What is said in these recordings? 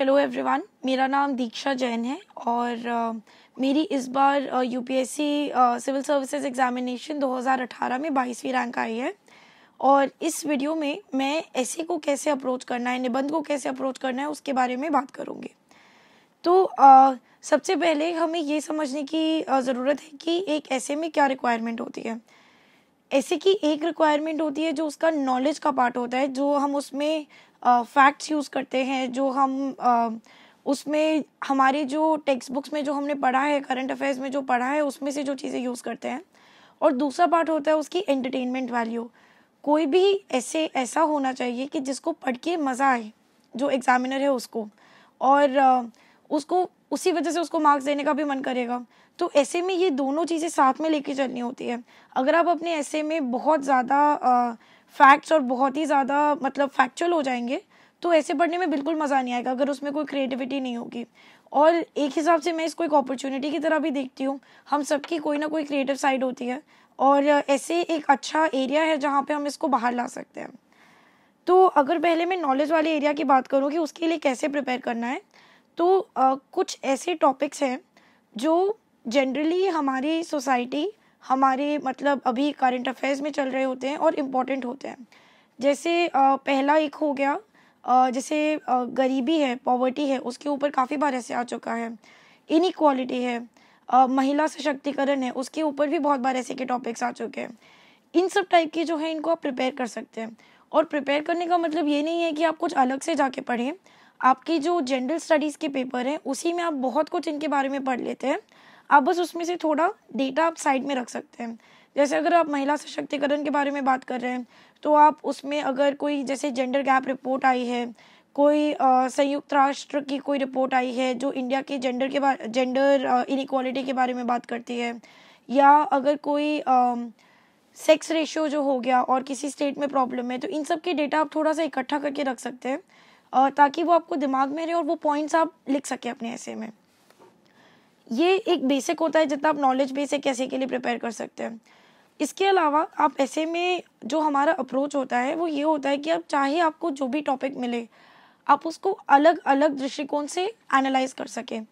hello everyone मेरा नाम दीक्षा जैन है और uh, मेरी इस बार यूपीएससी सिविल सर्विसेज एग्जामिनेशन 2018 में बाईसवीं रैंक आई है और इस वीडियो में मैं ऐसे को कैसे अप्रोच करना है निबंध को कैसे अप्रोच करना है उसके बारे में बात करूँगी तो uh, सबसे पहले हमें ये समझने की ज़रूरत है कि एक ऐसे में क्या रिक्वायरमेंट होती है ऐसे की एक रिक्वायरमेंट होती है जो उसका नॉलेज का पार्ट होता है जो हम उसमें फैक्ट्स यूज़ करते हैं जो हम उसमें हमारे जो टेक्स्ट बुक्स में जो हमने पढ़ा है करंट अफेयर्स में जो पढ़ा है उसमें से जो चीज़ें यूज़ करते हैं और दूसरा पार्ट होता है उसकी एंटरटेनमेंट वैल्यू कोई भी ऐसे ऐसा होना चाहिए कि जिसको पढ़ के मज़ा आए जो एग्ज़ामिनर है उसको और उसको उसी वजह से उसको मार्क्स देने का भी मन करेगा तो ऐसे में ये दोनों चीज़ें साथ में लेके चलनी होती है अगर आप अपने ऐसे में बहुत ज़्यादा फैक्ट्स और बहुत ही ज़्यादा मतलब फैक्चुअल हो जाएंगे तो ऐसे पढ़ने में बिल्कुल मज़ा नहीं आएगा अगर उसमें कोई क्रिएटिविटी नहीं होगी और एक हिसाब से मैं इसको एक अपॉर्चुनिटी की तरह भी देखती हूँ हम सबकी कोई ना कोई क्रिएटिव साइड होती है और ऐसे एक अच्छा एरिया है जहाँ पे हम इसको बाहर ला सकते हैं तो अगर पहले मैं नॉलेज वाले एरिया की बात करूँ कि उसके लिए कैसे प्रिपेयर करना है तो आ, कुछ ऐसे टॉपिक्स हैं जो जनरली हमारी सोसाइटी हमारे मतलब अभी करंट अफेयर्स में चल रहे होते हैं और इम्पॉर्टेंट होते हैं जैसे पहला एक हो गया जैसे गरीबी है पॉवर्टी है उसके ऊपर काफ़ी बार ऐसे आ चुका है इनिक्वालिटी है महिला सशक्तिकरण है उसके ऊपर भी बहुत बार ऐसे के टॉपिक्स आ चुके हैं इन सब टाइप के जो है इनको आप प्रिपेयर कर सकते हैं और प्रिपेयर करने का मतलब ये नहीं है कि आप कुछ अलग से जाके पढ़ें आपकी जो जनरल स्टडीज़ के पेपर हैं उसी में आप बहुत कुछ इनके बारे में पढ़ लेते हैं आप बस उसमें से थोड़ा डेटा आप साइड में रख सकते हैं जैसे अगर आप महिला सशक्तिकरण के बारे में बात कर रहे हैं तो आप उसमें अगर कोई जैसे जेंडर गैप रिपोर्ट आई है कोई संयुक्त राष्ट्र की कोई रिपोर्ट आई है जो इंडिया के जेंडर के बारे जेंडर इनक्वालिटी के बारे में बात करती है या अगर कोई सेक्स रेशियो जो हो गया और किसी स्टेट में प्रॉब्लम है तो इन सब के डेटा आप थोड़ा सा इकट्ठा करके रख सकते हैं ताकि वो आपको दिमाग में रहे और वो पॉइंट्स आप लिख सकें अपने ऐसे में ये एक बेसिक होता है जितना आप नॉलेज बेस एक ऐसे के लिए प्रिपेयर कर सकते हैं इसके अलावा आप ऐसे में जो हमारा अप्रोच होता है वो ये होता है कि आप चाहे आपको जो भी टॉपिक मिले आप उसको अलग अलग दृष्टिकोण से एनालाइज कर सकें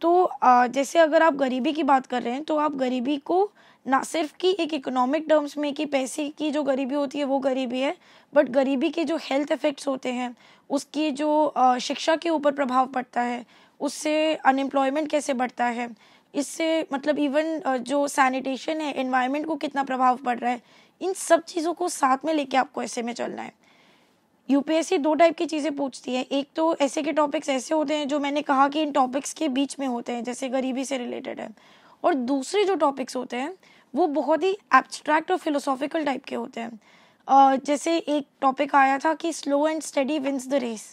तो जैसे अगर आप गरीबी की बात कर रहे हैं तो आप गरीबी को ना सिर्फ कि एक इकोनॉमिक टर्म्स में कि पैसे की जो गरीबी होती है वो गरीबी है बट गरीबी के जो हेल्थ इफ़ेक्ट्स होते हैं उसकी जो शिक्षा के ऊपर प्रभाव पड़ता है उससे अनएम्प्लॉयमेंट कैसे बढ़ता है इससे मतलब इवन जो सैनिटेशन है एनवायरनमेंट को कितना प्रभाव पड़ रहा है इन सब चीज़ों को साथ में लेके आपको ऐसे में चलना है यूपीएससी दो टाइप की चीज़ें पूछती है एक तो ऐसे के टॉपिक्स ऐसे होते हैं जो मैंने कहा कि इन टॉपिक्स के बीच में होते हैं जैसे गरीबी से रिलेटेड है और दूसरे जो टॉपिक्स होते हैं वो बहुत ही एब्स्ट्रैक्ट और फिलोसॉफिकल टाइप के होते हैं जैसे एक टॉपिक आया था कि slow and steady wins the race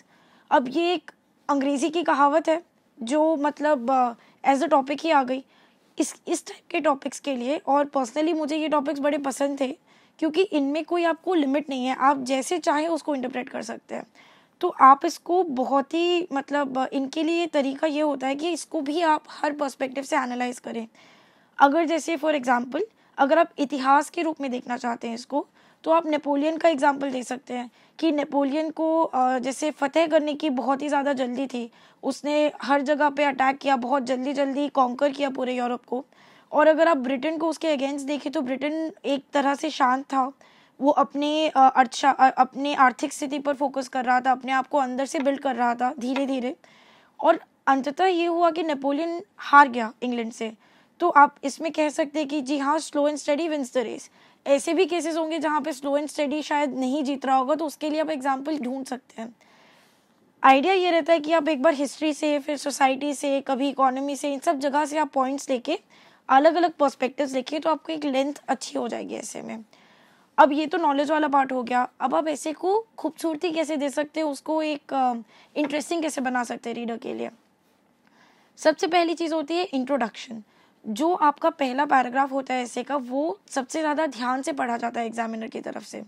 अब ये एक अंग्रेज़ी की कहावत है जो मतलब एज अ टॉपिक ही आ गई इस इस टाइप के टॉपिक्स के लिए और पर्सनली मुझे ये टॉपिक्स बड़े पसंद थे क्योंकि इनमें कोई आपको लिमिट नहीं है आप जैसे चाहें उसको इंटरप्रेट कर सकते हैं तो आप इसको बहुत ही मतलब इनके लिए तरीका ये होता है कि इसको भी आप हर पर्सपेक्टिव से एनालाइज करें अगर जैसे फॉर एग्ज़ाम्पल अगर आप इतिहास के रूप में देखना चाहते हैं इसको तो आप नेपोलियन का एग्जाम्पल दे सकते हैं कि नेपोलियन को जैसे फतेह करने की बहुत ही ज़्यादा जल्दी थी उसने हर जगह पे अटैक किया बहुत जल्दी जल्दी कॉन्कर किया पूरे यूरोप को और अगर आप ब्रिटेन को उसके अगेंस्ट देखें तो ब्रिटेन एक तरह से शांत था वो अपने अर्थशा अपने आर्थिक स्थिति पर फोकस कर रहा था अपने आप को अंदर से बिल्ड कर रहा था धीरे धीरे और अंततः ये हुआ कि नेपोलियन हार गया इंग्लैंड से तो आप इसमें कह सकते हैं कि जी हाँ slow and steady wins the race ऐसे भी केसेस होंगे जहाँ पे स्लो एंड स्टडी शायद नहीं जीत रहा होगा तो उसके लिए आप एग्जाम्पल ढूंढ सकते हैं आइडिया ये रहता है कि आप एक बार हिस्ट्री से फिर सोसाइटी से कभी इकोनॉमी से इन सब जगह से आप पॉइंट्स लेके अलग अलग पर्स्पेक्टिव लेके तो आपको एक लेंथ अच्छी हो जाएगी ऐसे में अब ये तो नॉलेज वाला पार्ट हो गया अब आप ऐसे को खूबसूरती कैसे दे सकते हैं उसको एक इंटरेस्टिंग uh, कैसे बना सकते हैं रीडर के लिए सबसे पहली चीज़ होती है इंट्रोडक्शन जो आपका पहला पैराग्राफ होता है ऐसे का वो सबसे ज़्यादा ध्यान से पढ़ा जाता है एग्जामिनर की तरफ से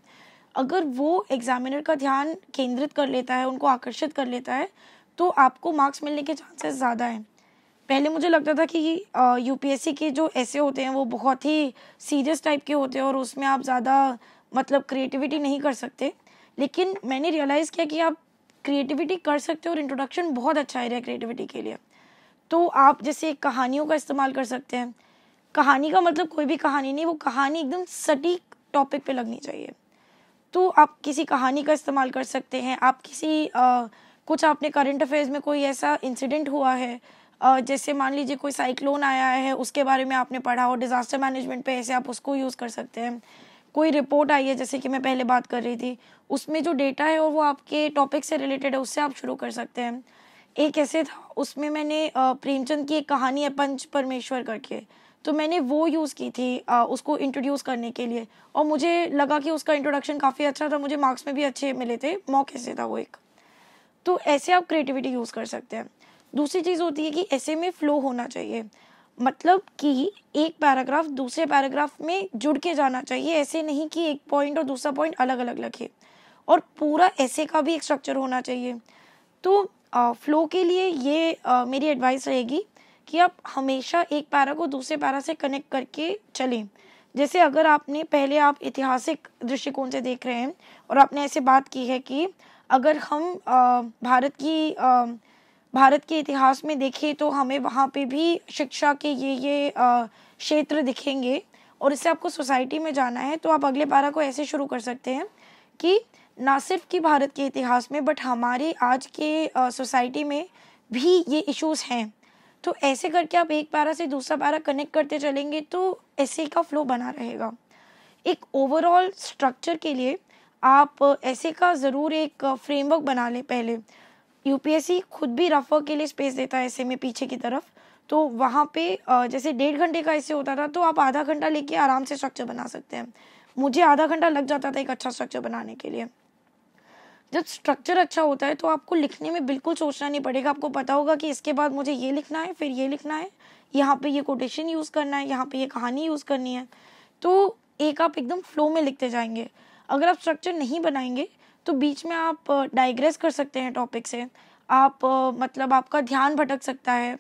अगर वो एग्जामिनर का ध्यान केंद्रित कर लेता है उनको आकर्षित कर लेता है तो आपको मार्क्स मिलने के चांसेस ज़्यादा हैं पहले मुझे लगता था कि यूपीएससी के जो ऐसे होते हैं वो बहुत ही सीरियस टाइप के होते हैं और उसमें आप ज़्यादा मतलब क्रिएटिविटी नहीं कर सकते लेकिन मैंने रियलाइज़ किया कि आप क्रिएटिविटी कर सकते हो और इंट्रोडक्शन बहुत अच्छा एरिया क्रिएटिविटी के लिए तो आप जैसे कहानियों का इस्तेमाल कर सकते हैं कहानी का मतलब कोई भी कहानी नहीं वो कहानी एकदम सटीक टॉपिक पे लगनी चाहिए तो आप किसी कहानी का इस्तेमाल कर सकते हैं आप किसी आ, कुछ आपने करंट अफेयर्स में कोई ऐसा इंसिडेंट हुआ है आ, जैसे मान लीजिए कोई साइक्लोन आया है उसके बारे में आपने पढ़ा हो डिज़ास्टर मैनेजमेंट पे ऐसे आप उसको यूज़ कर सकते हैं कोई रिपोर्ट आई है जैसे कि मैं पहले बात कर रही थी उसमें जो डेटा है और वो आपके टॉपिक से रिलेटेड है उससे आप शुरू कर सकते हैं एक ऐसे था उसमें मैंने प्रेमचंद की एक कहानी है पंच परमेश्वर करके तो मैंने वो यूज़ की थी आ, उसको इंट्रोड्यूस करने के लिए और मुझे लगा कि उसका इंट्रोडक्शन काफ़ी अच्छा था मुझे मार्क्स में भी अच्छे मिले थे मौके से था वो एक तो ऐसे आप क्रिएटिविटी यूज़ कर सकते हैं दूसरी चीज़ होती है कि ऐसे में फ्लो होना चाहिए मतलब कि एक पैराग्राफ दूसरे पैराग्राफ में जुड़ के जाना चाहिए ऐसे नहीं कि एक पॉइंट और दूसरा पॉइंट अलग अलग लगे और पूरा ऐसे का भी एक स्ट्रक्चर होना चाहिए तो फ्लो के लिए ये मेरी एडवाइस रहेगी कि आप हमेशा एक पैरा को दूसरे पैरा से कनेक्ट करके चलें जैसे अगर आपने पहले आप ऐतिहासिक दृष्टिकोण से देख रहे हैं और आपने ऐसे बात की है कि अगर हम भारत की भारत के इतिहास में देखें तो हमें वहाँ पे भी शिक्षा के ये ये क्षेत्र दिखेंगे और इससे आपको सोसाइटी में जाना है तो आप अगले पारा को ऐसे शुरू कर सकते हैं कि ना सिर्फ कि भारत के इतिहास में बट हमारे आज के सोसाइटी में भी ये इश्यूज हैं तो ऐसे करके आप एक पैरा से दूसरा पैरा कनेक्ट करते चलेंगे तो ऐसे का फ्लो बना रहेगा एक ओवरऑल स्ट्रक्चर के लिए आप ऐसे का ज़रूर एक फ्रेमवर्क बना लें पहले यूपीएससी खुद भी रफ वर्क के लिए स्पेस देता है ऐसे में पीछे की तरफ तो वहाँ पे जैसे डेढ़ घंटे का ऐसे होता था तो आप आधा घंटा लेके आराम से स्ट्रक्चर बना सकते हैं मुझे आधा घंटा लग जाता था एक अच्छा स्ट्रक्चर बनाने के लिए जब स्ट्रक्चर अच्छा होता है तो आपको लिखने में बिल्कुल सोचना नहीं पड़ेगा आपको पता होगा कि इसके बाद मुझे ये लिखना है फिर ये लिखना है यहाँ पे ये कोटेशन यूज़ करना है यहाँ पे ये कहानी यूज़ करनी है तो एक आप एकदम फ्लो में लिखते जाएंगे अगर आप स्ट्रक्चर नहीं बनाएंगे तो बीच में आप डाइग्रेस कर सकते हैं टॉपिक से आप मतलब आपका ध्यान भटक सकता है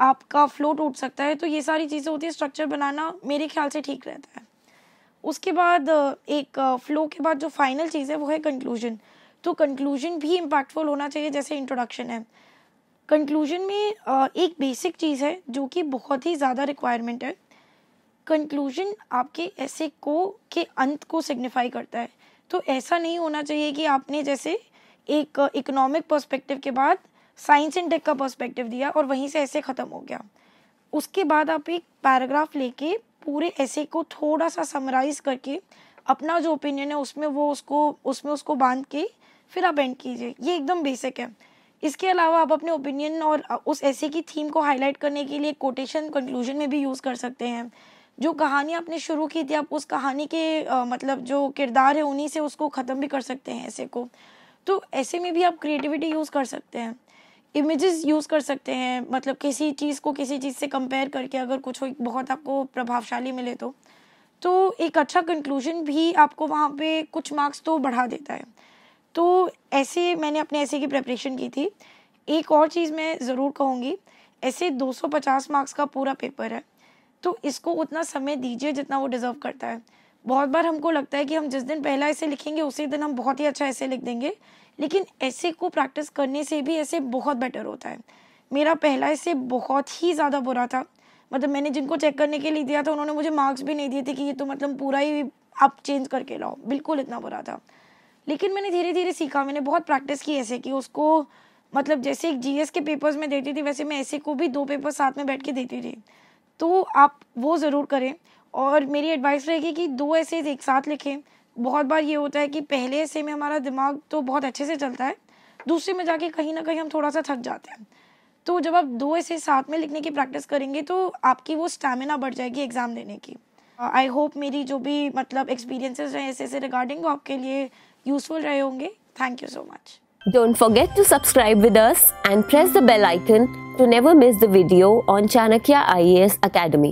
आपका फ्लो टूट सकता है तो ये सारी चीज़ें होती है स्ट्रक्चर बनाना मेरे ख्याल से ठीक रहता है उसके बाद एक फ्लो के बाद जो फाइनल चीज़ है वो है कंक्लूजन तो कंक्लूजन भी इम्पैक्टफुल होना चाहिए जैसे इंट्रोडक्शन है कंक्लूजन में एक बेसिक चीज़ है जो कि बहुत ही ज़्यादा रिक्वायरमेंट है कंक्लूजन आपके ऐसे को के अंत को सिग्निफाई करता है तो ऐसा नहीं होना चाहिए कि आपने जैसे एक इकोनॉमिक पर्सपेक्टिव के बाद साइंस एंड टेक का पर्सपेक्टिव दिया और वहीं से ऐसे ख़त्म हो गया उसके बाद आप एक पैराग्राफ लेके पूरे ऐसे को थोड़ा सा समराइज करके अपना जो ओपिनियन है उसमें वो उसको उसमें उसको बांध के फिर आप एंड कीजिए ये एकदम बेसिक है इसके अलावा आप अपने ओपिनियन और उस ऐसे की थीम को हाईलाइट करने के लिए कोटेशन कंक्लूजन में भी यूज़ कर सकते हैं जो कहानी आपने शुरू की थी आप उस कहानी के आ, मतलब जो किरदार है उन्हीं से उसको ख़त्म भी कर सकते हैं ऐसे को तो ऐसे में भी आप क्रिएटिविटी यूज़ कर सकते हैं इमेजेस यूज़ कर सकते हैं मतलब किसी चीज़ को किसी चीज़ से कंपेयर करके अगर कुछ हो बहुत आपको प्रभावशाली मिले तो तो एक अच्छा कंक्लूजन भी आपको वहाँ पे कुछ मार्क्स तो बढ़ा देता है तो ऐसे मैंने अपने ऐसे की प्रेपरेशन की थी एक और चीज़ मैं ज़रूर कहूँगी ऐसे 250 मार्क्स का पूरा पेपर है तो इसको उतना समय दीजिए जितना वो डिज़र्व करता है बहुत बार हमको लगता है कि हम जिस दिन पहला ऐसे लिखेंगे उसी दिन हम बहुत ही अच्छा ऐसे लिख देंगे लेकिन ऐसे को प्रैक्टिस करने से भी ऐसे बहुत बेटर होता है मेरा पहला ऐसे बहुत ही ज़्यादा बुरा था मतलब मैंने जिनको चेक करने के लिए दिया था उन्होंने मुझे मार्क्स भी नहीं दिए थे कि ये तो मतलब पूरा ही आप चेंज करके लाओ बिल्कुल इतना बुरा था लेकिन मैंने धीरे धीरे सीखा मैंने बहुत प्रैक्टिस की ऐसे कि उसको मतलब जैसे एक जीएस के पेपर्स में देती थी वैसे मैं ऐसे को भी दो पेपर साथ में बैठ के देती थी तो आप वो ज़रूर करें और मेरी एडवाइस रहेगी कि दो ऐसे एक साथ लिखें बहुत बार ये होता है कि पहले ऐसे में हमारा दिमाग तो बहुत अच्छे से चलता है दूसरे में जाके कहीं ना कहीं हम थोड़ा सा थक जाते हैं तो जब आप दो ऐसे साथ में लिखने की प्रैक्टिस करेंगे तो आपकी वो स्टेमिना बढ़ जाएगी एग्ज़ाम देने की आई होप मेरी जो भी मतलब एक्सपीरियंसेस रहे ऐसे ऐसे रिगार्डिंग वो आपके लिए यूजफुल रहे होंगे thank you so much don't forget to subscribe with us and press the bell icon to never miss the video on Chanakya I S academy